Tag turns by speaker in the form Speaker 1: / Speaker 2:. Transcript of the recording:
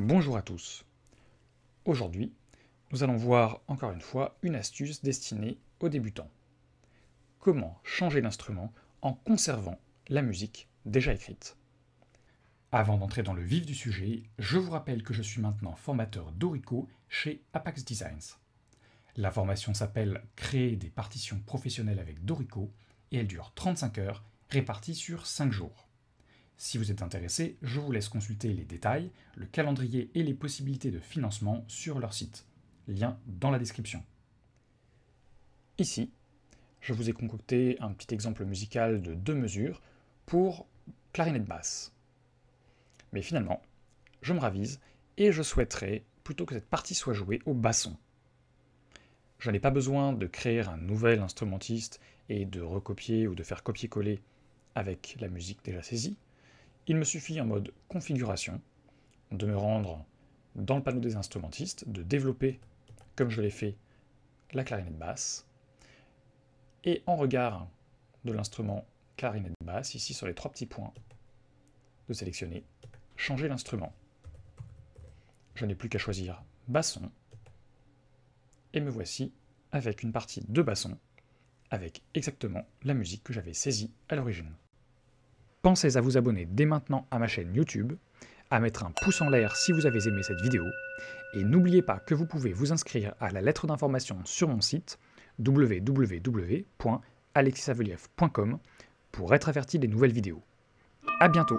Speaker 1: Bonjour à tous. Aujourd'hui, nous allons voir encore une fois une astuce destinée aux débutants. Comment changer d'instrument en conservant la musique déjà écrite. Avant d'entrer dans le vif du sujet, je vous rappelle que je suis maintenant formateur d'Orico chez Apax Designs. La formation s'appelle Créer des partitions professionnelles avec Dorico et elle dure 35 heures réparties sur 5 jours. Si vous êtes intéressé, je vous laisse consulter les détails, le calendrier et les possibilités de financement sur leur site. Lien dans la description. Ici, je vous ai concocté un petit exemple musical de deux mesures pour clarinette basse. Mais finalement, je me ravise et je souhaiterais plutôt que cette partie soit jouée au basson. Je n'ai pas besoin de créer un nouvel instrumentiste et de recopier ou de faire copier-coller avec la musique déjà saisie. Il me suffit en mode configuration de me rendre dans le panneau des instrumentistes, de développer, comme je l'ai fait, la clarinette basse. Et en regard de l'instrument clarinette basse, ici sur les trois petits points, de sélectionner changer l'instrument. Je n'ai plus qu'à choisir basson. Et me voici avec une partie de basson avec exactement la musique que j'avais saisie à l'origine. Pensez à vous abonner dès maintenant à ma chaîne YouTube, à mettre un pouce en l'air si vous avez aimé cette vidéo, et n'oubliez pas que vous pouvez vous inscrire à la lettre d'information sur mon site www.alexisavelief.com pour être averti des nouvelles vidéos. À bientôt